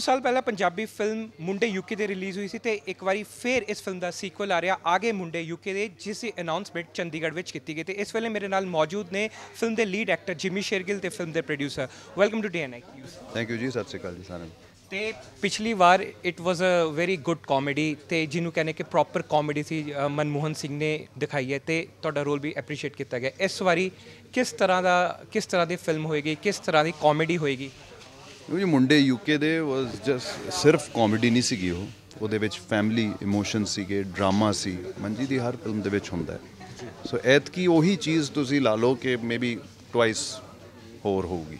ਕੁਝ ਸਾਲ ਪਹਿਲਾਂ Punjabi film Munde UK De release ਹੋਈ ਸੀ ਤੇ ਇੱਕ ਵਾਰੀ ਫੇਰ ਇਸ ਫਿਲਮ ਦਾ ਸੀਕੁਅਲ ਆ ਰਿਹਾ ਆਗੇ ਮੁੰਡੇ ਯੂਕੇ ਦੇ ਜਿਸ ਦੀ ਅਨਾਉਂਸਮੈਂਟ ਚੰਡੀਗੜ੍ਹ ਵਿੱਚ ਕੀਤੀ ਗਈ ਤੇ ਇਸ ਵੇਲੇ ਮੇਰੇ ਨਾਲ ਮੌਜੂਦ ਨੇ ਫਿਲਮ ਦੇ ਲੀਡ ਐਕਟਰ ਜਿਮੀ ਸ਼ੇਰਗਿਲ ਤੇ ਫਿਲਮ ਦੇ producer welcome to DNI thank you ਜੀ ਸਤਿ ਸ਼੍ਰੀ ਅਕਾਲ ਜੀ ਸਾਰਿਆਂ ਨੂੰ ਤੇ ਪਿਛਲੀ ਵਾਰ it was a very good comedy ਤੇ ਜਿਹਨੂੰ ਕਹਿੰਦੇ ਕਿ ਪ੍ਰੋਪਰ ਕਾਮੇਡੀ ਸੀ ਮਨਮੋਹਨ ਸਿੰਘ ਨੇ ਦਿਖਾਈ ਹੈ ਤੇ ਤੁਹਾਡਾ ਰੋਲ ਵੀ ਐਪਰੀਸ਼ੀਏਟ ਕੀਤਾ ਗਿਆ ਇਸ ਵਾਰੀ ਕਿਸ ਤਰ੍ਹਾਂ ਦਾ ਕਿਸ ਤਰ੍ਹਾਂ ਦੀ ਫਿਲਮ ਹੋਏਗੀ ਕਿਸ ਤਰ੍ਹਾਂ ਦੀ ਕਾਮੇਡੀ ਹੋਏਗੀ ਉਹ ਮੁੰਡੇ ਯੂਕੇ ਦੇ ਵਾਸ ਜਸਟ ਸਿਰਫ ਕਾਮੇਡੀ ਨਹੀਂ ਸੀਗੀ ਉਹ ਉਹਦੇ ਵਿੱਚ ਫੈਮਿਲੀ ਇਮੋਸ਼ਨ ਸੀਗੇ ਡਰਾਮਾ ਸੀ ਮੰਜੀ ਦੀ ਹਰ ਫਿਲਮ ਦੇ ਵਿੱਚ ਹੁੰਦਾ ਹੈ ਸੋ ਐਤ ਕੀ ਉਹੀ ਚੀਜ਼ ਤੁਸੀਂ ਲਾ ਲਓ ਕਿ ਮੇਬੀ ਟਵਾਈਸ ਹੋਰ ਹੋਊਗੀ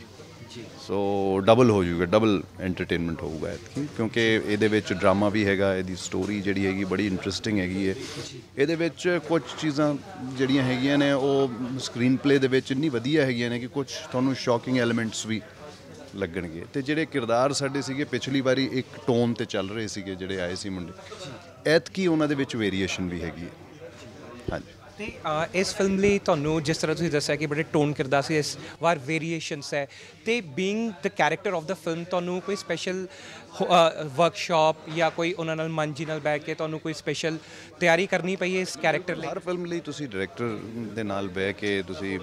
ਸੋ ਡਬਲ ਹੋ ਜੂਗਾ ਡਬਲ ਐਂਟਰਟੇਨਮੈਂਟ ਹੋਊਗਾ ਕੀ ਕਿਉਂਕਿ ਇਹਦੇ ਵਿੱਚ ਡਰਾਮਾ ਵੀ ਹੈਗਾ ਇਹਦੀ ਸਟੋਰੀ ਜਿਹੜੀ ਹੈਗੀ ਬੜੀ ਇੰਟਰਸਟਿੰਗ ਹੈਗੀ ਹੈ ਇਹਦੇ ਵਿੱਚ ਕੁਝ ਚੀਜ਼ਾਂ ਜਿਹੜੀਆਂ ਹੈਗੀਆਂ ਨੇ ਉਹ ਸਕਰੀਨ ਪਲੇ ਦੇ ਵਿੱਚ ਇੰਨੀ ਵਧੀਆ ਹੈਗੀਆਂ ਨੇ ਕਿ ਕੁਝ ਤੁਹਾਨੂੰ ਸ਼ੌਕਿੰਗ ਐਲੀਮੈਂਟਸ ਵੀ ਲੱਗਣਗੇ ਤੇ ਜਿਹੜੇ ਕਿਰਦਾਰ ਸਾਡੇ ਸੀਗੇ ਪਿਛਲੀ ਵਾਰੀ ਇੱਕ ਟੋਨ ਤੇ ਚੱਲ ਰਹੇ ਸੀਗੇ ਜਿਹੜੇ ਆਏ ਸੀ ਮੁੰਡੇ ਕੀ ਉਹਨਾਂ ਦੇ ਵਿੱਚ ਵੇਰੀਏਸ਼ਨ ਵੀ ਹੈਗੀ ਹੈ ਹਾਂਜੀ ਤੇ ਇਸ ਫਿਲਮ ਲਈ ਤੁਹਾਨੂੰ ਜਿਸ ਤਰ੍ਹਾਂ ਤੁਸੀਂ ਦੱਸਿਆ ਕਿ ਬੜੇ ਟੋਨ ਕਰਦਾ ਸੀ ਇਸ ਵਾਰ ਵੇਰੀਏਸ਼ਨਸ ਹੈ ਤੇ being the character of the film ਤੁਹਾਨੂੰ ਕੋਈ ਸਪੈਸ਼ਲ ਵਰਕਸ਼ਾਪ ਜਾਂ ਕੋਈ ਉਹਨਾਂ ਨਾਲ ਮਨਜੀ ਨਾਲ ਬੈਠ ਕੇ ਤੁਹਾਨੂੰ ਕੋਈ ਸਪੈਸ਼ਲ ਤਿਆਰੀ ਕਰਨੀ ਪਈ ਇਸ ਕੈਰੈਕਟਰ ਲਈ ਹਰ ਫਿਲਮ ਲਈ ਤੁਸੀਂ ਡਾਇਰੈਕਟਰ ਦੇ ਨਾਲ ਬੈ ਕੇ ਤੁਸੀਂ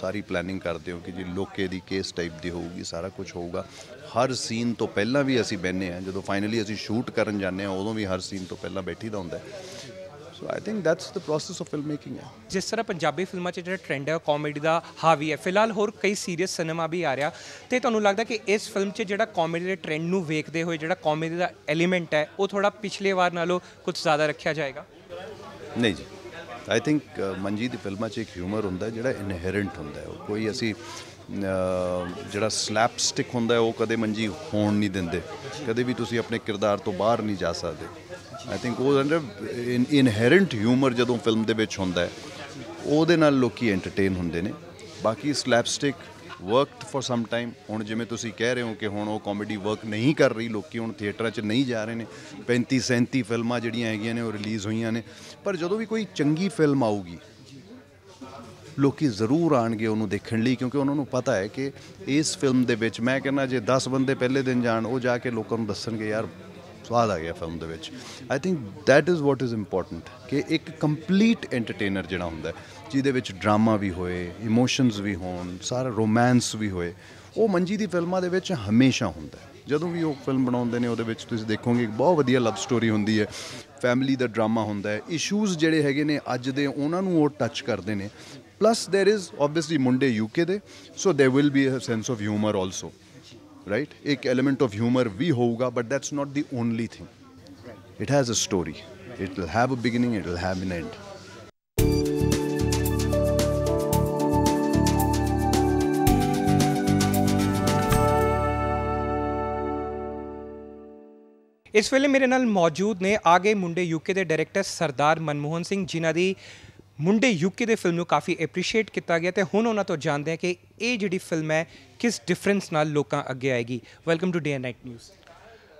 ਸਾਰੀ ਪਲੈਨਿੰਗ ਕਰਦੇ ਹੋ ਕਿ ਜੀ ਲੋਕੇ ਦੀ ਕੇਸ ਟਾਈਪ ਦੀ ਹੋਊਗੀ ਸਾਰਾ ਕੁਝ ਹੋਊਗਾ ਹਰ ਸੀਨ ਤੋਂ ਪਹਿਲਾਂ ਵੀ ਅਸੀਂ ਬੈਨੇ ਆ ਜਦੋਂ ਫਾਈਨਲੀ ਅਸੀਂ ਸ਼ੂਟ ਕਰਨ ਜਾਂਦੇ ਆ ਉਦੋਂ ਵੀ ਹਰ ਸੀਨ ਤੋਂ ਪਹਿਲਾਂ ਬੈਠੀਦਾ ਹੁੰਦਾ ਹੁੰਦਾ so I think that's the process of film making ਹੈ ਜਿਸ ਤਰ੍ਹਾਂ ਪੰਜਾਬੀ ਫਿਲਮਾਂ 'ਚ ਜਿਹੜਾ ਟ੍ਰੈਂਡ ਹੈ ਕਾਮੇਡੀ ਦਾ ਹਾਵੀ ਹੈ ਫਿਲਹਾਲ ਹੋਰ ਕਈ ਸੀਰੀਅਸ ਸਿਨੇਮਾ ਵੀ ਆ ਰਿਹਾ ਤੇ ਤੁਹਾਨੂੰ ਲੱਗਦਾ ਕਿ ਇਸ ਫਿਲਮ 'ਚ ਜਿਹੜਾ ਕਾਮੇਡੀ ਦੇ ਟ੍ਰੈਂਡ ਨੂੰ ਵੇਖਦੇ ਹੋਏ ਜਿਹੜਾ ਕਾਮੇਡੀ ਦਾ ਐਲੀਮੈਂਟ ਹੈ ਉਹ ਥੋੜਾ ਪਿਛਲੇ ਵਾਰ ਨਾਲੋਂ ਕੁਝ ਜ਼ਿਆਦਾ ਰੱਖਿਆ ਜਾਏਗਾ ਨਹੀਂ ਜੀ ਆਈ ਥਿੰਕ ਮਨਜੀਤ ਦੀ ਫਿਲਮਾਂ 'ਚ ਇੱਕ ਹਿਊਮਰ ਹੁੰਦਾ ਜਿਹੜਾ ਇਨਹੇਰੈਂਟ ਹੁੰਦਾ ਹੈ ਕੋਈ ਅਸੀਂ ਜਿਹੜਾ ਸਲੈਪਸਟਿਕ ਹੁੰਦਾ ਉਹ ਕਦੇ ਮੰਜੀ ਹੋਣ ਨਹੀਂ ਦਿੰਦੇ ਕਦੇ ਵੀ ਤੁਸੀਂ ਆਪਣੇ ਕਿਰਦਾਰ ਤੋਂ ਬਾਹਰ ਨਹੀਂ ਜਾ ਸਕਦੇ ਆਈ ਥਿੰਕ ਉਹ ਅੰਡਰ ਇਨਹੈਰੈਂਟ ਹਿਊਮਰ ਜਦੋਂ ਫਿਲਮ ਦੇ ਵਿੱਚ ਹੁੰਦਾ ਹੈ ਉਹਦੇ ਨਾਲ ਲੋਕੀ ਐਂਟਰਟੇਨ ਹੁੰਦੇ ਨੇ ਬਾਕੀ slapstick worked for some time ਹੁਣ ਜਿਵੇਂ ਤੁਸੀਂ ਕਹਿ ਰਹੇ ਹੋ ਕਿ ਹੁਣ ਉਹ ਕਾਮੇਡੀ ਵਰਕ ਨਹੀਂ ਕਰ ਰਹੀ ਲੋਕੀ ਹੁਣ ਥੀਏਟਰਾਂ 'ਚ ਨਹੀਂ ਜਾ ਰਹੇ ਨੇ 35 37 ਫਿਲਮਾਂ ਜਿਹੜੀਆਂ ਹੈਗੀਆਂ ਨੇ ਉਹ ਰਿਲੀਜ਼ ਹੋਈਆਂ ਨੇ ਪਰ ਜਦੋਂ ਵੀ ਕੋਈ ਚੰਗੀ ਫਿਲਮ ਆਊਗੀ ਲੋਕੀ ਜ਼ਰੂਰ ਆਣਗੇ ਉਹਨੂੰ ਦੇਖਣ ਲਈ ਕਿਉਂਕਿ ਉਹਨਾਂ ਨੂੰ ਪਤਾ ਹੈ ਕਿ ਇਸ ਫਿਲਮ ਦੇ ਵਿੱਚ ਮੈਂ ਕਹਿੰਦਾ ਜੇ 10 ਬੰਦੇ ਪਹਿਲੇ ਦਿਨ ਜਾਣ ਉਹ ਜਾ ਕੇ ਲੋਕਾਂ ਨੂੰ ਦੱਸਣਗੇ ਯਾਰ ਸਵਾਦ ਆ ਗਿਆ ਫਿਲਮ ਦੇ ਵਿੱਚ I think that is what is important ਕਿ ਇੱਕ ਕੰਪਲੀਟ ਐਂਟਰਟੇਨਰ ਜਿਹੜਾ ਹੁੰਦਾ ਜਿਹਦੇ ਵਿੱਚ ਡਰਾਮਾ ਵੀ ਹੋਏ ਇਮੋਸ਼ਨਸ ਵੀ ਹੋਣ ਸਾਰਾ ਰੋਮਾਂਸ ਵੀ ਹੋਏ ਉਹ ਮੰਜੀ ਦੀ ਫਿਲਮਾਂ ਦੇ ਵਿੱਚ ਹਮੇਸ਼ਾ ਹੁੰਦਾ ਜਦੋਂ ਵੀ ਉਹ ਫਿਲਮ ਬਣਾਉਂਦੇ ਨੇ ਉਹਦੇ ਵਿੱਚ ਤੁਸੀਂ ਦੇਖੋਗੇ ਇੱਕ ਬਹੁਤ ਵਧੀਆ ਲਵ ਸਟੋਰੀ ਹੁੰਦੀ ਹੈ ਫੈਮਿਲੀ ਦਾ ਡਰਾਮਾ ਹੁੰਦਾ ਹੈ ਇਸ਼ੂਜ਼ ਜਿਹੜੇ ਹੈਗੇ ਨੇ ਅੱਜ ਦੇ ਉਹਨਾਂ ਨੂੰ ਉਹ ਟੱਚ ਕਰਦੇ ਨੇ plus there is obviously Munde UK De so there will be a sense of humour also right ek element of humor ਵੀ ਹੋਊਗਾ but that's not the only thing it has a story it will have a beginning it will have an end ਇਸ ਵੇਲੇ ਮੇਰੇ ਨਾਲ ਮੌਜੂਦ ਨੇ ਆਗੇ Munde UK ਦੇ ਡਾਇਰੈਕਟਰ ਸਰਦਾਰ ਮਨਮੋਹਨ ਸਿੰਘ ਜਿਨ੍ਹਾਂ ਦੀ ਮੁੰਡੇ ਯੂਕੇ ਦੇ ਫਿਲਮ ਨੂੰ ਕਾਫੀ ਐਪਰੀਸ਼ੀਏਟ ਕੀਤਾ ਗਿਆ ਤੇ ਹੁਣ ਉਹਨਾਂ ਤੋਂ ਜਾਣਦੇ ਆ ਕਿ ਇਹ ਜਿਹੜੀ ਫਿਲਮ ਹੈ ਕਿਸ ਡਿਫਰੈਂਸ ਨਾਲ ਲੋਕਾਂ ਅੱਗੇ ਆਏਗੀ welcome to day and night news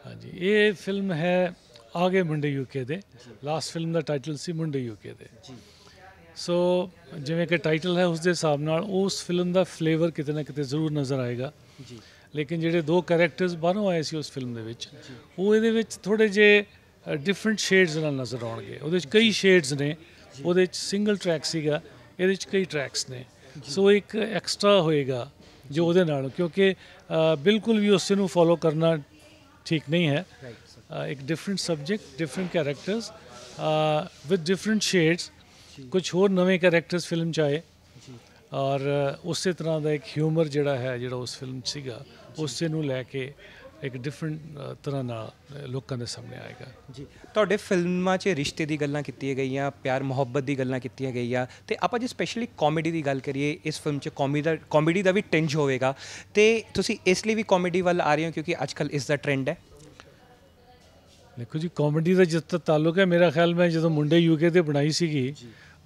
ਹਾਂਜੀ ਇਹ ਫਿਲਮ ਹੈ Aa Gaye Munde UK De last film ਦਾ ਟਾਈਟਲ ਸੀ ਮੁੰਡੇ ਯੂਕੇ ਦੇ ਜੀ ਸੋ ਜਿਵੇਂ ਕਿ ਟਾਈਟਲ ਹੈ ਉਸ ਦੇ ਹਿਸਾਬ ਨਾਲ ਉਸ ਫਿਲਮ ਦਾ ਫਲੇਵਰ ਕਿਤੇ ਨਾ ਕਿਤੇ ਜ਼ਰੂਰ ਨਜ਼ਰ ਆਏਗਾ ਜੀ ਲੇਕਿਨ ਜਿਹੜੇ ਦੋ ਕੈਰੈਕਟਰਸ ਬਾਹਰੋਂ ਆਏ ਸੀ ਉਸ ਫਿਲਮ ਦੇ ਵਿੱਚ ਉਹ ਇਹਦੇ ਵਿੱਚ ਥੋੜੇ ਜੇ ਡਿਫਰੈਂਟ ਸ਼ੇਡਸ ਨਾਲ ਨਜ਼ਰ ਆਉਣਗੇ ਉਹਦੇ ਵਿੱਚ ਕਈ ਸ਼ੇਡਸ ਨੇ ਉਹਦੇ ਵਿੱਚ ਸਿੰਗਲ ਟਰੈਕ ਸੀਗਾ ਇਹਦੇ ਵਿੱਚ ਕਈ ਟਰੈਕਸ ਨੇ ਸੋ ਇੱਕ ਐਕਸਟਰਾ ਹੋਏਗਾ ਜੋ ਉਹਦੇ ਨਾਲ ਕਿਉਂਕਿ ਬਿਲਕੁਲ ਵੀ ਉਸ ਨੂੰ ਫੋਲੋ ਕਰਨਾ ਠੀਕ ਨਹੀਂ ਹੈ ਇੱਕ different subject different characters with different shades ਕੁਝ ਹੋਰ ਨਵੇਂ ਕੈਰੈਕਟਰਸ ਫਿਲਮ ਚ ਆਏ ਔਰ ਉਸੇ ਤਰ੍ਹਾਂ ਦਾ ਇੱਕ ਹਿਊਮਰ ਜਿਹੜਾ ਹੈ ਜਿਹੜਾ ਉਸ ਫਿਲਮ ਸੀਗਾ ਉਸੇ ਨੂੰ ਲੈ ਕੇ ਇੱਕ ਡਿਫਰੈਂਟ ਤਰ੍ਹਾਂ ਨਾਲ ਲੋਕਾਂ ਦੇ ਸਾਹਮਣੇ ਆਏਗਾ ਜੀ ਤੁਹਾਡੇ ਫਿਲਮਾਂ 'ਚ ਰਿਸ਼ਤੇ ਦੀ ਗੱਲਾਂ ਕੀਤੀਆਂ ਗਈਆਂ ਪਿਆਰ ਮੁਹੱਬਤ ਦੀ ਗੱਲਾਂ ਕੀਤੀਆਂ ਗਈਆਂ ਤੇ ਆਪਾਂ ਜੇ ਸਪੈਸ਼ਲੀ ਕਾਮੇਡੀ ਦੀ ਗੱਲ ਕਰੀਏ ਇਸ ਫਿਲਮ 'ਚ ਕਾਮੇਡੀ ਦਾ ਕਾਮੇਡੀ ਦਾ ਵੀ ਟਿੰਜ ਹੋਵੇਗਾ ਤੇ ਤੁਸੀਂ ਇਸ ਲਈ ਵੀ ਕਾਮੇਡੀ ਵੱਲ ਆ ਰਹੇ ਹੋ ਕਿਉਂਕਿ ਅੱਜਕੱਲ ਇਸ ਦਾ ਟ੍ਰੈਂਡ ਹੈ ਦੇਖੋ ਜੀ ਕਾਮੇਡੀ ਦਾ ਜਿੱਤ ਤਾਲੁਕ ਹੈ ਮੇਰਾ ਖਿਆਲ ਮੈਂ ਜਦੋਂ ਮੁੰਡੇ ਯੂਕੇ ਤੇ ਬਣਾਈ ਸੀਗੀ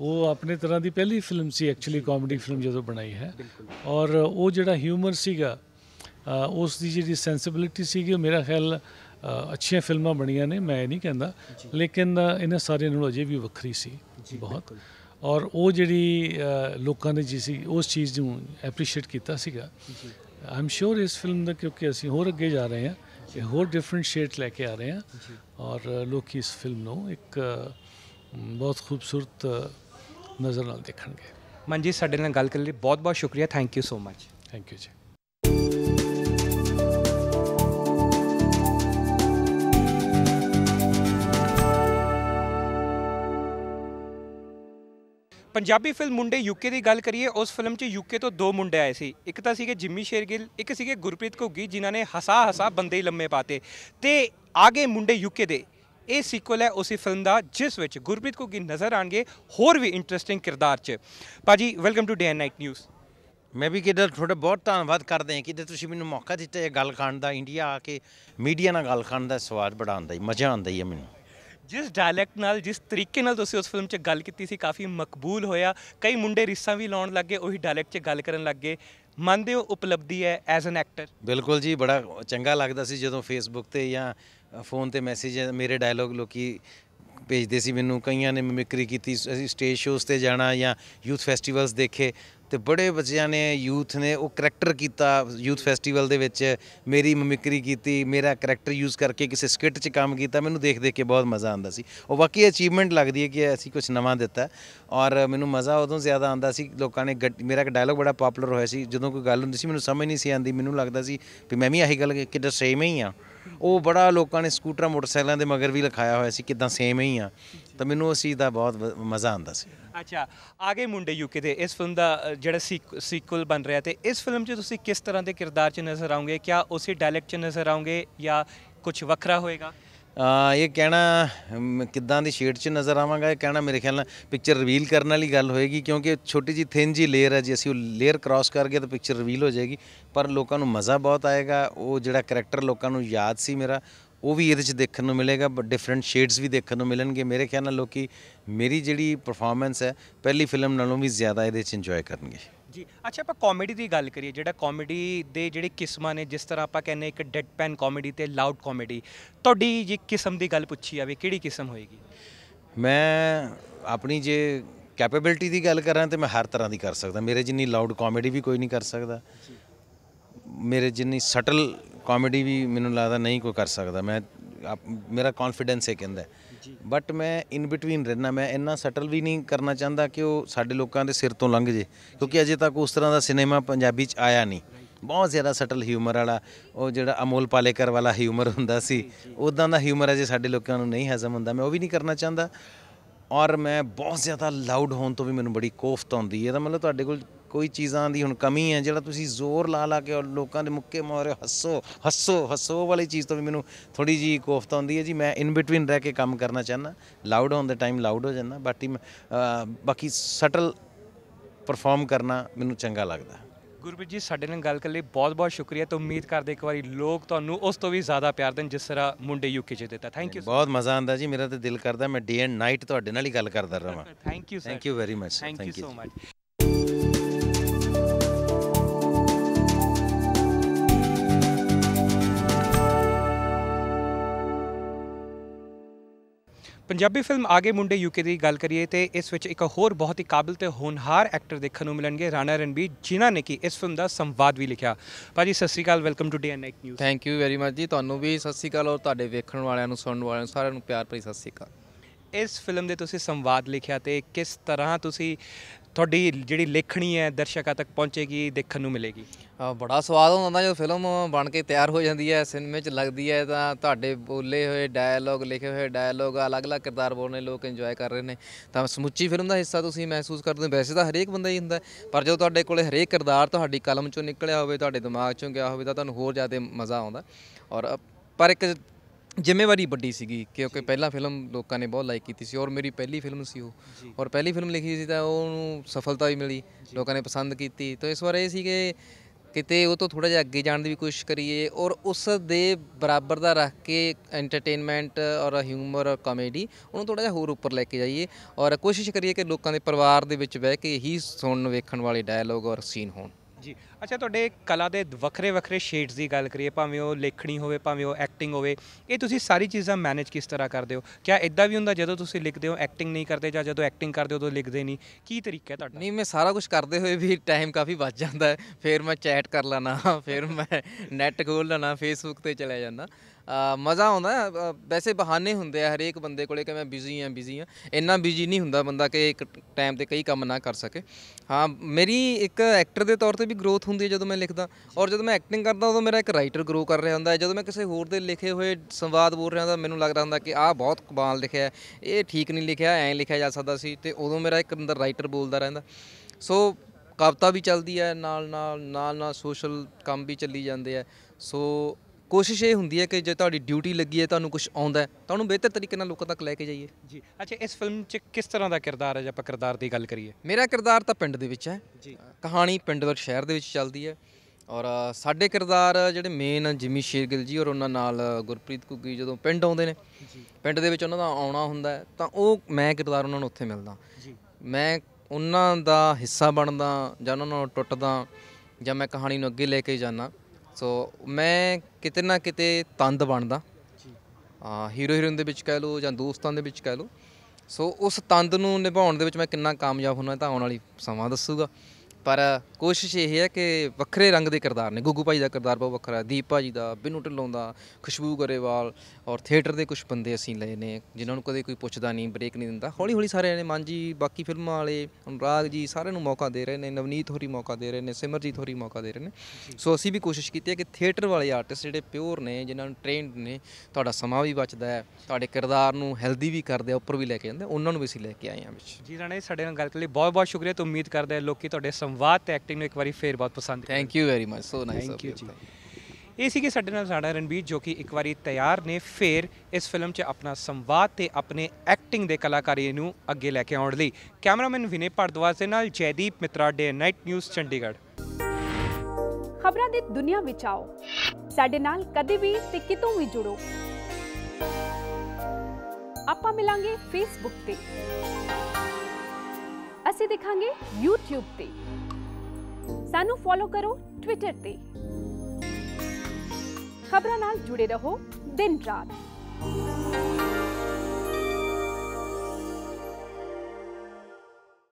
ਉਹ ਆਪਣੇ ਤਰ੍ਹਾਂ ਦੀ ਪਹਿਲੀ ਫਿਲਮ ਸੀ ਐਕਚੁਅਲੀ ਕਾਮੇਡੀ ਫਿਲਮ ਜਦੋਂ ਬਣਾਈ ਹੈ ਔਰ ਉਹ ਜਿਹੜਾ ਹਿਊਮਰ ਸੀਗਾ ਉਸ ਦੀ ਜਿਹੜੀ ਸੈਂਸਿਬਿਲਿਟੀ ਸੀਗੀ ਉਹ ਮੇਰਾ ਖਿਆਲ ਅੱਛੀਆਂ ਫਿਲਮਾਂ ਬਣੀਆਂ ਨੇ ਮੈਂ ਨਹੀਂ ਕਹਿੰਦਾ ਲੇਕਿਨ ਇਹਨਾਂ ਸਾਰਿਆਂ ਨਾਲੋਂ ਅਜੇ ਵੀ ਵੱਖਰੀ ਸੀ ਬਹੁਤ ਔਰ ਉਹ ਜਿਹੜੀ ਲੋਕਾਂ ਨੇ ਸੀ ਉਸ ਚੀਜ਼ ਨੂੰ ਐਪਰੀਸ਼ੀਏਟ ਕੀਤਾ ਸੀਗਾ ਆਮ ਸ਼ੋਰ ਇਸ ਫਿਲਮ ਦਾ ਕਿਉਂਕਿ ਅਸੀਂ ਹੋਰ ਅੱਗੇ ਜਾ ਰਹੇ ਹਾਂ ਇਹ ਹੋਰ ਡਿਫਰੈਂਟ ਸ਼ੇਡ ਲੈ ਕੇ ਆ ਰਹੇ ਹਾਂ ਔਰ ਲੋਕ ਇਸ ਫਿਲਮ ਨੂੰ ਇੱਕ ਬਹੁਤ ਖੂਬਸੂਰਤ ਨਜ਼ਰ ਨਾਲ ਦੇਖਣਗੇ ਮਨਜੀਤ ਸਾਡੇ ਨਾਲ ਗੱਲ ਕਰਨ ਲਈ ਬਹੁਤ ਬਹੁਤ ਸ਼ੁਕਰੀਆ thank you so much thank you ਜੀ ਪੰਜਾਬੀ ਫਿਲਮ ਮੁੰਡੇ ਯੂਕੇ ਦੀ ਗੱਲ ਕਰੀਏ ਉਸ ਫਿਲਮ 'ਚ ਯੂਕੇ ਤੋਂ ਦੋ ਮੁੰਡੇ ਆਏ ਸੀ ਇੱਕ ਤਾਂ ਸੀਗੇ ਜਿੰਮੀ ਸ਼ੇਰਗਿੱਲ ਇੱਕ ਸੀਗੇ ਗੁਰਪ੍ਰੀਤ ਘੁੱਗੀ ਜਿਨ੍ਹਾਂ ਨੇ ਹਸਾ ਹਸਾ ਬੰਦੇ ਲੰਮੇ ਪਾਤੇ ਤੇ ਆਗੇ ਮੁੰਡੇ ਯੂਕੇ ਦੇ ਇਹ ਸੀਕੁਅਲ ਹੈ ਉਸੇ ਫਿਲਮ ਦਾ ਜਿਸ ਵਿੱਚ ਗੁਰਪ੍ਰੀਤ ਘੁੱਗੀ ਨਜ਼ਰ ਆਣਗੇ ਹੋਰ ਵੀ ਇੰਟਰਸਟਿੰਗ ਕਿਰਦਾਰ 'ਚ ਪਾਜੀ welcome to day and night news ਮੈਂ ਵੀ ਕਿਹਦਾ ਤੁਹਾਡਾ ਬਹੁਤ ਧੰਨਵਾਦ ਕਰਦੇ ਹਾਂ ਕਿਤੇ ਤੁਸੀਂ ਮੈਨੂੰ ਮੌਕਾ ਦਿੱਤਾ ਇਹ ਗੱਲ ਕਰਨ ਦਾ ਇੰਡੀਆ ਆ ਕੇ ਮੀਡੀਆ ਨਾਲ ਗੱਲ ਕਰਨ ਦਾ ਸਵਾਦ ਬੜਾ ਆਉਂਦਾ ਹੈ ਮਜ਼ਾ ਆਉਂਦਾ ਹੈ ਮੈਨੂੰ ਜਿਸ ਡਾਇਲੈਕਟ ਨਾਲ ਜਿਸ ਤਰੀਕੇ ਨਾਲ ਤੁਸੀਂ ਉਸ ਫਿਲਮ 'ਚ ਗੱਲ ਕੀਤੀ ਸੀ ਕਾਫੀ ਮਕਬੂਲ ਹੋਇਆ ਕਈ ਮੁੰਡੇ ਰੀਸਾਂ ਵੀ ਲਾਉਣ ਲੱਗੇ ਉਹੀ ਡਾਇਲੈਕਟ 'ਚ ਗੱਲ ਕਰਨ ਲੱਗੇ ਮੰਨਦੇ ਹੋ ਉਪਲਬਧੀ ਹੈ ਐਜ਼ ਐਨ ਐਕਟਰ ਬਿਲਕੁਲ ਜੀ ਬੜਾ ਚੰਗਾ ਲੱਗਦਾ ਸੀ ਜਦੋਂ ਫੇਸਬੁੱਕ ਤੇ ਜਾਂ ਫੋਨ ਤੇ ਮੈਸੇਜ ਮੇਰੇ ਡਾਇਲੌਗ ਲੋਕੀ ਭੇਜਦੇ ਸੀ ਮੈਨੂੰ ਕਈਆਂ ਨੇ ਮਿਮਿਕਰੀ ਕੀਤੀ ਅਸੀਂ ਸਟੇਜ ਸ਼ੋਜ਼ ਤੇ ਜਾਣਾ ਜਾਂ ਯੂਥ ਫੈਸਟੀਵਲਸ ਦੇਖੇ ਤੇ ਬੜੇ ਬੱਚਿਆਂ ਨੇ ਯੂਥ ਨੇ ਉਹ ਕਰੈਕਟਰ ਕੀਤਾ ਯੂਥ ਫੈਸਟੀਵਲ ਦੇ ਵਿੱਚ ਮੇਰੀ ਮਿਮਿਕਰੀ ਕੀਤੀ ਮੇਰਾ ਕਰੈਕਟਰ ਯੂਜ਼ ਕਰਕੇ ਕਿਸੇ ਸਕਿੱਟ 'ਚ ਕੰਮ ਕੀਤਾ ਮੈਨੂੰ ਦੇਖ ਦੇਖ ਕੇ ਬਹੁਤ ਮਜ਼ਾ ਆਉਂਦਾ ਸੀ ਉਹ ਵਾਕਈ ਅਚੀਵਮੈਂਟ ਲੱਗਦੀ ਹੈ ਕਿ ਅਸੀਂ ਕੁਝ ਨਵਾਂ ਦਿੱਤਾ ਔਰ ਮੈਨੂੰ ਮਜ਼ਾ ਉਦੋਂ ਜ਼ਿਆਦਾ ਆਉਂਦਾ ਸੀ ਲੋਕਾਂ ਨੇ ਮੇਰਾ ਇੱਕ ਡਾਇਲੌਗ ਬੜਾ ਪਪੂਲਰ ਹੋਇਆ ਸੀ ਜਦੋਂ ਕੋਈ ਗੱਲ ਹੁੰਦੀ ਸੀ ਮੈਨੂੰ ਸਮਝ ਨਹੀਂ ਸੀ ਆਉਂਦੀ ਮੈਨੂੰ ਲੱਗਦਾ ਸੀ ਵੀ ਮੈਂ ਵੀ ਆਹੀ ਗੱਲ ਕਿਦਾਂ ਸੇਮ ਹੀ ਆ ਉਹ ਬੜਾ ਲੋਕਾਂ ਨੇ ਸਕੂਟਰਾਂ ਮੋਟਰਸਾਈਕਲਾਂ ਦੇ ਮਗਰ ਵੀ ਲਿਖਾਇਆ ਹੋਇਆ ਸੀ ਕਿਦਾਂ ਸੇਮ ਹੀ ਆ ਤਾਂ ਮੈਨੂੰ ਉਸ ਚੀਜ਼ ਦਾ ਬਹੁਤ ਮਜ਼ਾ ਆਉਂਦਾ ਸੀ ਅੱਛਾ ਆਗੇ ਮੁੰਡੇ ਯੂਕੇ ਦੇ ਇਸ ਫਿਲਮ ਦਾ ਜਿਹੜਾ ਸੀਕੁਅਲ ਬਣ ਰਿਹਾ ਤੇ ਇਸ ਫਿਲਮ 'ਚ ਤੁਸੀਂ ਕਿਸ ਤਰ੍ਹਾਂ ਦੇ ਕਿਰਦਾਰ 'ਚ ਨਜ਼ਰ ਆਉਂਗੇ ਕਿਆ ਉਸੇ ਡਾਇਲੈਕਟ 'ਚ ਨਜ਼ਰ ਆਉਂਗੇ ਜਾਂ ਕੁਝ ਵੱਖਰਾ ਹੋਏਗਾ ਇਹ ਕਹਿਣਾ ਕਿੱਦਾਂ ਦੀ ਸ਼ੇਡ 'ਚ ਨਜ਼ਰ ਆਵਾਂਗਾ ਇਹ ਕਹਿਣਾ ਮੇਰੇ ਖਿਆਲ ਨਾਲ ਪਿਕਚਰ ਰਿਵੀਲ ਕਰਨ ਵਾਲੀ ਗੱਲ ਹੋਏਗੀ ਕਿਉਂਕਿ ਛੋਟੀ ਜੀ ਥਿਨ ਜੀ ਲੇਅਰ ਹੈ ਜੇ ਅਸੀਂ ਉਹ ਲੇਅਰ ਕ੍ਰਾਸ ਕਰ ਗਏ ਤਾਂ ਪਿਕਚਰ ਰਿਵੀਲ ਹੋ ਜਾਏਗੀ ਪਰ ਲੋਕਾਂ ਨੂੰ ਮਜ਼ਾ ਬਹੁਤ ਆਏਗਾ ਉਹ ਜਿਹੜਾ ਕੈਰੈਕਟਰ ਲੋਕਾਂ ਨੂੰ ਯਾਦ ਸੀ ਮੇਰਾ ਉਹ ਵੀ ਇਹਦੇ 'ਚ ਦੇਖਣ ਨੂੰ ਮਿਲੇਗਾ ਬਟ ਡਿਫਰੈਂਟ ਸ਼ੇਡਸ ਵੀ ਦੇਖਣ ਨੂੰ ਮਿਲਣਗੇ ਮੇਰੇ ਖਿਆਲ ਨਾਲ ਲੋਕੀ ਮੇਰੀ ਜਿਹੜੀ ਪਰਫਾਰਮੈਂਸ ਹੈ ਪਹਿਲੀ ਫਿਲਮ ਨਾਲੋਂ ਵੀ ਜ਼ਿਆਦਾ ਇਹਦੇ 'ਚ ਇੰਜੋਏ ਕਰਨਗੇ ਜੀ ਅੱਛਾ ਆਪਾਂ ਕਾਮੇਡੀ ਦੀ ਗੱਲ ਕਰੀਏ ਜਿਹੜਾ ਕਾਮੇਡੀ ਦੇ ਜਿਹੜੇ ਕਿਸਮਾਂ ਨੇ ਜਿਸ ਤਰ੍ਹਾਂ ਆਪਾਂ ਕਹਿੰਨੇ ਇੱਕ ਡੈਡ ਪੈਨ ਕਾਮੇਡੀ ਤੇ ਲਾਊਡ ਕਾਮੇਡੀ ਤੁਹਾਡੀ ਜੀ ਕਿਸਮ ਦੀ ਗੱਲ ਪੁੱਛੀ ਆਵੇ ਕਿਹੜੀ ਕਿਸਮ ਹੋਏਗੀ ਮੈਂ ਆਪਣੀ ਜੇ ਕੈਪੇਬਿਲਟੀ ਦੀ ਗੱਲ ਕਰਾਂ ਤੇ ਮੈਂ ਹਰ ਤਰ੍ਹਾਂ ਦੀ ਕਰ ਸਕਦਾ ਮੇਰੇ ਜਿੰਨੀ ਲਾਊਡ ਕਾਮੇਡੀ ਵੀ ਕੋਈ ਨਹੀਂ ਕਰ ਸਕਦਾ ਮੇਰੇ ਜਿੰਨੀ ਸਟਲ ਕਾਮੇਡੀ ਵੀ ਮੈਨੂੰ ਲੱਗਦਾ ਨਹੀਂ ਕੋਈ ਕਰ ਸਕਦਾ ਮੈਂ ਮੇਰਾ ਕੌਨਫੀਡੈਂਸ ਇਹ ਕਹਿੰਦਾ ਬਟ ਮੈਂ ਇਨ ਬਿਟਵੀਨ ਰਹਿਣਾ ਮੈਂ ਇੰਨਾ ਸਟਲ ਵੀ ਨਹੀਂ ਕਰਨਾ ਚਾਹੁੰਦਾ ਕਿ ਉਹ ਸਾਡੇ ਲੋਕਾਂ ਦੇ ਸਿਰ ਤੋਂ ਲੰਘ ਜੇ ਕਿਉਂਕਿ ਅਜੇ ਤੱਕ ਉਸ ਤਰ੍ਹਾਂ ਦਾ ਸਿਨੇਮਾ ਪੰਜਾਬੀ 'ਚ ਆਇਆ ਨਹੀਂ ਬਹੁਤ ਜ਼ਿਆਦਾ ਸਟਲ ਹਿਊਮਰ ਵਾਲਾ ਉਹ ਜਿਹੜਾ ਅਮੋਲ ਪਾਲੇਕਰ ਵਾਲਾ ਹਿਊਮਰ ਹੁੰਦਾ ਸੀ ਉਦਾਂ ਦਾ ਹਿਊਮਰ ਅਜੇ ਸਾਡੇ ਲੋਕਾਂ ਨੂੰ ਨਹੀਂ ਹਜ਼ਮ ਹੁੰਦਾ ਮੈਂ ਉਹ ਵੀ ਨਹੀਂ ਕਰਨਾ ਚਾਹੁੰਦਾ ਔਰ ਮੈਂ ਬਹੁਤ ਜ਼ਿਆਦਾ ਲਾਊਡ ਹੋਣ ਤੋਂ ਵੀ ਮੈਨੂੰ ਬੜੀ ਕੋਫਤ ਆਉਂਦੀ ਹੈ ਇਹਦਾ ਮਤਲਬ ਤੁਹਾਡੇ ਕੋਲ ਕੋਈ ਚੀਜ਼ਾਂ ਦੀ ਹੁਣ ਕਮੀ ਹੈ ਜਿਹੜਾ ਤੁਸੀਂ ਜ਼ੋਰ ਲਾ ਲਾ ਕੇ ਲੋਕਾਂ ਦੇ ਮੁੱਕੇ ਮਾਰੇ ਹੱਸੋ ਹੱਸੋ ਹੱਸੋ ਵਾਲੀ ਚੀਜ਼ ਤੋਂ ਵੀ ਮੈਨੂੰ ਥੋੜੀ ਜੀ ਕੋਫਤ ਆਉਂਦੀ ਹੈ ਜੀ ਮੈਂ ਇਨ ਬਿਟਵੀਨ ਰਹਿ ਕੇ ਕੰਮ ਕਰਨਾ ਚਾਹਨਾ loud on the time loud ਹੋ ਜਾਣਾ ਬਾਕੀ ਬਾਕੀ ਸਟਲ ਪਰਫਾਰਮ ਕਰਨਾ ਮੈਨੂੰ ਚੰਗਾ ਲੱਗਦਾ ਗੁਰਬੀਰ ਜੀ ਸਾਡੇ ਨਾਲ ਗੱਲ ਕਰਨ ਲਈ ਬਹੁਤ-ਬਹੁਤ ਸ਼ੁਕਰੀਆ ਤੇ ਉਮੀਦ ਕਰਦੇ ਇੱਕ ਵਾਰੀ ਲੋਕ ਤੁਹਾਨੂੰ ਉਸ ਤੋਂ ਵੀ ਜ਼ਿਆਦਾ ਪਿਆਰ ਦੇਣ ਜਿਸ ਤਰ੍ਹਾਂ ਮੁੰਡੇ ਯੂਕੇ 'ਚ ਦਿੱਤਾ ਥੈਂਕ ਯੂ ਬਹੁਤ ਮਜ਼ਾ ਆਂਦਾ ਜੀ ਮੇਰਾ ਤੇ ਦਿਲ ਕਰਦਾ ਮੈਂ ਡੇ ਐਂਡ ਨਾਈਟ ਤੁਹਾਡੇ ਨਾਲ ਹੀ ਗੱਲ ਕਰਦਾ ਰਹਾਂ thank you sir thank you very much thank you so much Punjabi film Aa Gaye Munde UK ਦੀ ਗੱਲ ਕਰੀਏ ਤੇ ਇਸ ਵਿੱਚ ਇੱਕ ਹੋਰ ਬਹੁਤ ਹੀ ਕਾਬਿਲ ਤੇ ਹੋਨਹਾਰ ਐਕਟਰ ਦੇਖਣ ਨੂੰ ਮਿਲਣਗੇ ਰਾਣਾ ਰਣਬੀਰ ਜਿਨ੍ਹਾਂ ਨੇ ਕਿ ਇਸ ਫਿਲਮ ਦਾ ਸੰਵਾਦ ਵੀ ਲਿਖਿਆ ਭਾਜੀ ਸਤਿ ਸ੍ਰੀ ਅਕਾਲ welcome to night news thank you very much ਜੀ ਤੁਹਾਨੂੰ ਵੀ ਸਤਿ ਸ੍ਰੀ ਅਕਾਲ ਔਰ ਤੁਹਾਡੇ ਵੇਖਣ ਵਾਲਿਆਂ ਨੂੰ ਸੁਣਨ ਵਾਲਿਆਂ ਨੂੰ ਸਾਰਿਆਂ ਨੂੰ ਪਿਆਰ ਭਰੀ ਸਤਿ ਸ੍ਰੀ ਅਕਾਲ ਇਸ ਫਿਲਮ ਦੇ ਤੁਸੀਂ ਸੰਵਾਦ ਲਿਖਿਆ ਤੇ ਕਿਸ ਤਰ੍ਹਾਂ ਤੁਸੀਂ ਤੁਹਾਡੀ ਜਿਹੜੀ ਲੇਖਣੀ ਹੈ ਦਰਸ਼ਕਾਂ ਤੱਕ ਪਹੁੰਚੇਗੀ ਦੇਖਣ ਨੂੰ ਮਿਲੇਗੀ ਬੜਾ ਸਵਾਦ ਹੁੰਦਾ ਜਦੋਂ ਫਿਲਮ ਬਣ ਕੇ ਤਿਆਰ ਹੋ ਜਾਂਦੀ ਹੈ ਸਿਨੇਮੇ 'ਚ ਲੱਗਦੀ ਹੈ ਤਾਂ ਤੁਹਾਡੇ ਬੋਲੇ ਹੋਏ ਡਾਇਲੋਗ ਲਿਖੇ ਹੋਏ ਡਾਇਲੋਗ ਅਲੱਗ-ਅਲੱਗ ਕਿਰਦਾਰ ਬੋਲਨੇ ਲੋਕ ਇੰਜੋਏ ਕਰ ਰਹੇ ਨੇ ਤਾਂ ਸਮੁੱਚੀ ਫਿਲਮ ਦਾ ਹਿੱਸਾ ਤੁਸੀਂ ਮਹਿਸੂਸ ਕਰਦੇ ਹੋ ਵੈਸੇ ਤਾਂ ਹਰੇਕ ਬੰਦਾ ਹੀ ਹੁੰਦਾ ਪਰ ਜਦੋਂ ਤੁਹਾਡੇ ਕੋਲੇ ਹਰੇਕ ਕਿਰਦਾਰ ਤੁਹਾਡੀ ਕਲਮ 'ਚੋਂ ਨਿਕਲਿਆ ਹੋਵੇ ਤੁਹਾਡੇ ਦਿਮਾਗ 'ਚੋਂ ਗਿਆ ਹੋਵੇ ਤਾਂ ਤੁਹਾਨੂੰ ਹੋਰ ਜ਼ਿਆਦਾ ਮਜ਼ਾ ਆਉਂਦਾ ਔਰ ਪਰ ਇੱਕ ਜ਼ਿੰਮੇਵਾਰੀ ਵੱਡੀ ਸੀਗੀ ਕਿਉਂਕਿ ਪਹਿਲਾ ਫਿਲਮ ਲੋਕਾਂ ਨੇ ਬਹੁਤ ਲਾਈਕ ਕੀਤੀ ਸੀ ਔਰ ਮੇਰੀ ਪਹਿਲੀ ਫਿਲਮ ਸੀ ਉਹ ਔਰ ਪਹਿਲੀ ਫਿਲਮ ਲਿਖੀ ਸੀ ਤਾਂ ਉਹਨੂੰ ਸਫਲਤਾ ਵੀ ਮਿਲੀ ਲੋਕਾਂ ਨੇ ਪਸੰਦ ਕੀਤੀ ਤਾਂ ਇਸ ਵਾਰ ਇਹ ਸੀ ਕਿ ਕਿਤੇ ਉਹ ਤੋਂ ਥੋੜਾ ਜਿਹਾ ਅੱਗੇ ਜਾਣ ਦੀ ਵੀ ਕੋਸ਼ਿਸ਼ ਕਰੀਏ ਔਰ ਉਸ ਦੇ ਬਰਾਬਰ ਦਾ ਰੱਖ ਕੇ ਐਂਟਰਟੇਨਮੈਂਟ ਔਰ ਹਿਊਮਰ ਔਰ ਕਾਮੇਡੀ ਉਹਨੂੰ ਥੋੜਾ ਜਿਹਾ ਹੋਰ ਉੱਪਰ ਲੈ ਕੇ ਜਾਈਏ ਔਰ ਕੋਸ਼ਿਸ਼ ਕਰੀਏ ਕਿ ਲੋਕਾਂ ਦੇ ਪਰਿਵਾਰ ਦੇ ਵਿੱਚ ਬਹਿ ਕੇ ਹੀ ਸੁਣਨ ਵੇਖਣ ਵਾਲੇ ਡਾਇਲੋਗ ਔਰ ਸੀਨ ਹੋਣ ਜੀ ਅੱਛਾ ਤੁਹਾਡੇ ਕਲਾ ਦੇ ਵੱਖਰੇ ਵੱਖਰੇ ਸ਼ੇਡਸ ਦੀ ਗੱਲ ਕਰੀਏ ਭਾਵੇਂ ਉਹ ਲੇਖਣੀ ਹੋਵੇ ਭਾਵੇਂ ਉਹ ਐਕਟਿੰਗ ਹੋਵੇ ਇਹ ਤੁਸੀਂ ਸਾਰੀ ਚੀਜ਼ਾਂ ਮੈਨੇਜ ਕਿਸ ਤਰ੍ਹਾਂ ਕਰਦੇ ਹੋ ਕਿਆ ਇਦਾਂ ਵੀ ਹੁੰਦਾ ਜਦੋਂ ਤੁਸੀਂ ਲਿਖਦੇ ਹੋ ਐਕਟਿੰਗ ਨਹੀਂ ਕਰਦੇ ਜਾਂ ਜਦੋਂ ਐਕਟਿੰਗ ਕਰਦੇ ਹੋ ਉਦੋਂ ਲਿਖਦੇ ਨਹੀਂ ਕੀ ਤਰੀਕਾ ਹੈ ਤੁਹਾਡਾ ਨਹੀਂ ਮੈਂ ਸਾਰਾ ਕੁਝ ਕਰਦੇ ਹੋਏ ਵੀ ਟਾਈਮ ਕਾਫੀ ਵੱਜ ਜਾਂਦਾ ਫਿਰ ਮੈਂ ਚੈਟ ਕਰ ਲੈਣਾ ਫਿਰ ਮੈਂ ਨੈਟ ਖੋਲ ਲੈਣਾ ਫੇਸਬੁੱਕ ਤੇ ਚਲਾ ਜਾਂਦਾ ਮਜ਼ਾ ਆਉਂਦਾ ਵੈਸੇ ਬਹਾਨੇ ਹੁੰਦੇ ਆ ਹਰੇਕ ਬੰਦੇ ਕੋਲੇ ਕਿ ਮੈਂ ਬਿਜ਼ੀ ਆ ਬਿਜ਼ੀ ਆ ਇੰਨਾ ਬਿਜ਼ੀ ਨਹੀਂ ਹੁੰਦਾ ਬੰਦਾ ਕਿ ਇੱਕ ਟਾਈਮ ਤੇ ਕਈ ਕੰਮ ਨਾ ਕਰ ਸਕੇ ਹਾਂ ਮੇਰੀ ਇੱਕ ਐਕਟਰ ਦੇ ਤੌਰ ਤੇ ਵੀ ਗਰੋਥ ਹੁੰਦੀ ਹੈ ਜਦੋਂ ਮੈਂ ਲਿਖਦਾ ਔਰ ਜਦੋਂ ਮੈਂ ਐਕਟਿੰਗ ਕਰਦਾ ਉਦੋਂ ਮੇਰਾ ਇੱਕ ਰਾਈਟਰ ਗਰੋ ਕਰ ਰਿਹਾ ਹੁੰਦਾ ਹੈ ਜਦੋਂ ਮੈਂ ਕਿਸੇ ਹੋਰ ਦੇ ਲਿਖੇ ਹੋਏ ਸੰਵਾਦ ਬੋਲ ਰਿਹਾ ਹੁੰਦਾ ਮੈਨੂੰ ਲੱਗਦਾ ਹੁੰਦਾ ਕਿ ਆਹ ਬਹੁਤ ਕਮਾਲ ਲਿਖਿਆ ਹੈ, ਇਹ ਠੀਕ ਨਹੀਂ ਲਿਖਿਆ ਐਂ ਲਿਖਿਆ ਜਾ ਸਕਦਾ ਸੀ ਤੇ ਉਦੋਂ ਮੇਰਾ ਇੱਕ ਅੰਦਰ ਰਾਈਟਰ ਬੋਲਦਾ ਰਹਿੰਦਾ ਸੋ ਕਵਤਾ ਵੀ ਚੱਲਦੀ ਹੈ ਨਾਲ ਨਾਲ ਨਾਲ ਨਾਲ ਸੋਸ਼ਲ ਕੰਮ ਵੀ ਚੱਲੀ ਜਾਂਦੇ ਆ ਸੋ ਕੋਸ਼ਿਸ਼ ਇਹ ਹੁੰਦੀ ਹੈ ਕਿ ਜੇ ਤੁਹਾਡੀ ਡਿਊਟੀ ਲੱਗੀ ਹੈ ਤੁਹਾਨੂੰ ਕੁਝ ਆਉਂਦਾ ਤਾਂ ਉਹਨੂੰ ਬਿਹਤਰ ਤਰੀਕੇ ਨਾਲ ਲੋਕਾਂ ਤੱਕ ਲੈ ਕੇ ਜਾਈਏ ਜੀ ਅੱਛਾ ਇਸ ਫਿਲਮ 'ਚ ਕਿਸ ਤਰ੍ਹਾਂ ਦਾ ਕਿਰਦਾਰ ਹੈ ਜੇ ਆਪਾਂ ਕਿਰਦਾਰ ਦੀ ਗੱਲ ਕਰੀਏ ਮੇਰਾ ਕਿਰਦਾਰ ਤਾਂ ਪਿੰਡ ਦੇ ਵਿੱਚ ਹੈ ਜੀ ਕਹਾਣੀ ਪਿੰਡ ਵਰ ਸ਼ਹਿਰ ਦੇ ਵਿੱਚ ਚੱਲਦੀ ਹੈ ਔਰ ਸਾਡੇ ਕਿਰਦਾਰ ਜਿਹੜੇ ਮੇਨ ਜਿਮੀ ਸ਼ੇਰਗਿੱਲ ਜੀ ਔਰ ਉਹਨਾਂ ਨਾਲ ਗੁਰਪ੍ਰੀਤ ਕੁੱਗੀ ਜਦੋਂ ਪਿੰਡ ਆਉਂਦੇ ਨੇ ਜੀ ਪਿੰਡ ਦੇ ਵਿੱਚ ਉਹਨਾਂ ਦਾ ਆਉਣਾ ਹੁੰਦਾ ਤਾਂ ਉਹ ਮੈਂ ਕਿਰਦਾਰ ਉਹਨਾਂ ਨੂੰ ਉੱਥੇ ਮਿਲਦਾ ਮੈਂ ਉਹਨਾਂ ਦਾ ਹਿੱਸਾ ਬਣਦਾ ਜਾਂ ਉਹਨਾਂ ਨਾਲ ਟੁੱਟਦਾ ਜਾਂ ਮੈਂ ਕਹਾਣੀ ਨੂੰ ਅੱਗੇ ਲੈ ਕੇ ਜਾਣਾ ਸੋ ਮੈਂ ਕਿਤੇ ਨਾ ਕਿਤੇ ਤੰਦ ਬਣਦਾ ਆ ਹੀਰੋ ਹੀਰੋਇਨ ਦੇ ਵਿੱਚ ਕਹਿ ਲਓ ਜਾਂ ਦੋਸਤਾਂ ਦੇ ਵਿੱਚ ਕਹਿ ਲਓ ਸੋ ਉਸ ਤੰਦ ਨੂੰ ਨਿਭਾਉਣ ਦੇ ਵਿੱਚ ਮੈਂ ਕਿੰਨਾ ਕਾਮਯਾਬ ਹੋਣਾ ਤਾਂ ਆਉਣ ਵਾਲੀ ਸਮਾਂ ਦੱਸੂਗਾ ਪਰ ਕੋਸ਼ਿਸ਼ ਇਹ ਹੈ ਕਿ ਵੱਖਰੇ ਰੰਗ ਦੇ ਕਿਰਦਾਰ ਨੇ ਗੁੱਗੂ ਭਾਈ ਦਾ ਕਿਰਦਾਰ ਬਹੁਤ ਵੱਖਰਾ ਦੀਪ ਭਾਜੀ ਦਾ ਬਿਨੂ ਢਿੱਲੋਂ ਦਾ ਖੁਸ਼ਬੂ ਗਰੇਵਾਲ ਔਰ ਥੀਏਟਰ ਦੇ ਕੁਝ ਬੰਦੇ ਅਸੀਂ ਲਏ ਨੇ ਜਿਨ੍ਹਾਂ ਨੂੰ ਕਦੇ ਕੋਈ ਪੁੱਛਦਾ ਨਹੀਂ ਬ੍ਰੇਕ ਨਹੀਂ ਦਿੰਦਾ ਹੌਲੀ ਹੌਲੀ ਸਾਰਿਆਂ ਨੇ ਮਾਂਜੀ ਬਾਕੀ ਫਿਲਮਾਂ ਵਾਲੇ ਅਨੁਰਾਗ ਜੀ ਸਾਰਿਆਂ ਨੂੰ ਮੌਕਾ ਦੇ ਰਹੇ ਨੇ ਨਵਨੀਤ ਹੋਰੀ ਮੌਕਾ ਦੇ ਰਹੇ ਨੇ ਸਿਮਰਜੀਤ ਹੋਰੀ ਮੌਕਾ ਦੇ ਰਹੇ ਨੇ ਸੋ ਅਸੀਂ ਵੀ ਕੋਸ਼ਿਸ਼ ਕੀਤੀ ਹੈ ਕਿ ਥੀਏਟਰ ਵਾਲੇ ਆਰਟਿਸਟ ਜਿਹੜੇ ਪਿਓਰ ਨੇ ਜਿਨ੍ਹਾਂ ਨੂੰ ਟ੍ਰੇਨਡ ਨੇ ਤੁਹਾਡਾ ਸਮਾਂ ਵੀ ਬਚਦਾ ਹੈ ਤੁਹਾਡੇ ਕਿਰਦਾਰ ਨੂੰ ਹੈਲਦੀ ਵੀ ਕਰਦੇ ਆ ਉੱਪਰ ਵੀ ਲੈ ਕੇ ਜਾਂਦੇ ਉਹਨਾਂ ਨੂੰ ਵੀ ਅਸੀਂ ਲੈ ਕੇ ਆਏ ਆ ਵਿੱਚ ਜੀ ਰਾਣੇ ਸਾਡੇ ਨਾਲ ਗੱਲ ਕਰਨ ਲਈ ਬਹੁਤ ਬਹੁਤ ਸ਼ੁਕਰੀਆ ਤੇ ਉਮੀਦ ਕਰਦੇ ਆ ਲੋਕੀ ਤੁਹਾਡੇ ਧੰਨਵਾਦ ਤੇ ਐਕਟਿੰਗ ਨੂੰ ਇੱਕ ਵਾਰੀ ਫੇਰ ਬਹੁਤ ਪਸੰਦ thank you very much so nice thank you ਜੀ ਇਹ ਸੀ ਕਿ ਸਾਡੇ ਨਾਲ ਸਾਡਾ ਰਣਬੀਰ ਜੋ ਕਿ ਇੱਕ ਵਾਰੀ ਤਿਆਰ ਨੇ ਫੇਰ ਇਸ ਫਿਲਮ 'ਚ ਆਪਣਾ ਸੰਵਾਦ ਤੇ ਆਪਣੇ ਐਕਟਿੰਗ ਦੇ ਕਲਾਕਾਰੀ ਨੂੰ ਅੱਗੇ ਲੈ ਕੇ ਆਉਣ ਲਈ ਕੈਮਰਾਮੈਨ ਵਿਨੇ ਪਰਦਵਾਸ ਦੇ ਨਾਲ Jaideep Mitra day night news Chandigarh ਖਬਰਾਂ ਦੀ ਦੁਨੀਆ ਵਿੱਚ ਆਓ ਸਾਡੇ ਨਾਲ ਕਦੇ ਵੀ ਤੇ ਕਿਤੋਂ ਵੀ ਜੁੜੋ ਆਪਾਂ ਮਿਲਾਂਗੇ ਫੇਸਬੁੱਕ ਤੇ ਅਸੀਂ ਦਿਖਾਂਗੇ YouTube ਤੇ ਸਾਨੂੰ ਫੋਲੋ ਕਰੋ ਟਵਿੱਟਰ ਤੇ ਖਬਰਾਂ ਨਾਲ ਜੁੜੇ ਰਹੋ ਦਿਨ ਰਾਤ